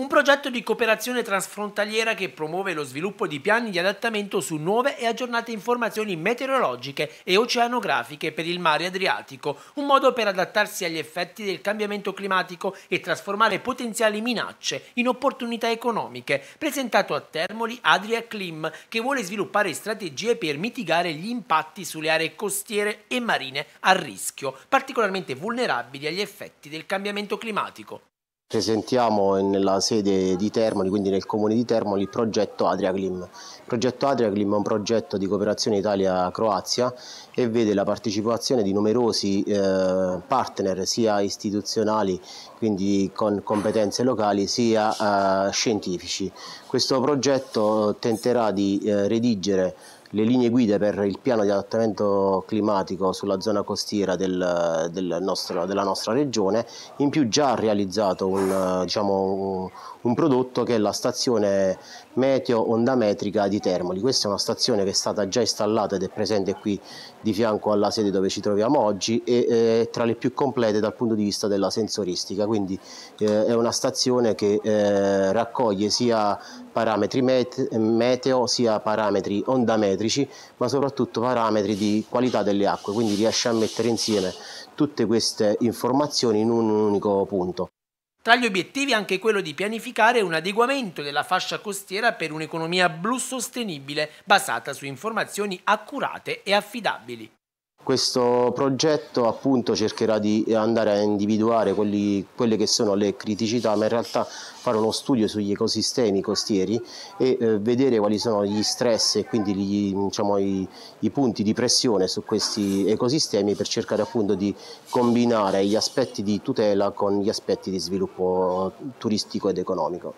Un progetto di cooperazione transfrontaliera che promuove lo sviluppo di piani di adattamento su nuove e aggiornate informazioni meteorologiche e oceanografiche per il mare Adriatico, un modo per adattarsi agli effetti del cambiamento climatico e trasformare potenziali minacce in opportunità economiche, presentato a Termoli Adria Clim, che vuole sviluppare strategie per mitigare gli impatti sulle aree costiere e marine a rischio, particolarmente vulnerabili agli effetti del cambiamento climatico. Presentiamo nella sede di Termoli, quindi nel comune di Termoli, il progetto Adriaclim. Il progetto Adriaclim è un progetto di cooperazione Italia-Croazia e vede la partecipazione di numerosi eh, partner sia istituzionali, quindi con competenze locali, sia eh, scientifici. Questo progetto tenterà di eh, redigere le linee guida per il piano di adattamento climatico sulla zona costiera del, del nostro, della nostra regione, in più già ha realizzato un, eh, diciamo, un, prodotto che è la stazione meteo ondametrica di Termoli. Questa è una stazione che è stata già installata ed è presente qui di fianco alla sede dove ci troviamo oggi e eh, è tra le più complete dal punto di vista della sensoristica, quindi eh, è una stazione che eh, raccoglie sia parametri met meteo sia parametri ondametrici idrometrici, ma soprattutto parametri di qualità delle acque, quindi riesce a mettere insieme tutte queste informazioni in un unico punto. Tra gli obiettivi anche quello di pianificare un adeguamento della fascia costiera per un'economia blu sostenibile basata su informazioni accurate e affidabili. Questo progetto appunto cercherà di andare a individuare quelli, quelle che sono le criticità, ma in realtà fare uno studio sugli ecosistemi costieri e eh, vedere quali sono gli stress e quindi gli, diciamo, i, i, punti di pressione su questi ecosistemi per cercare appunto di combinare gli aspetti di tutela con gli aspetti di sviluppo turistico ed economico.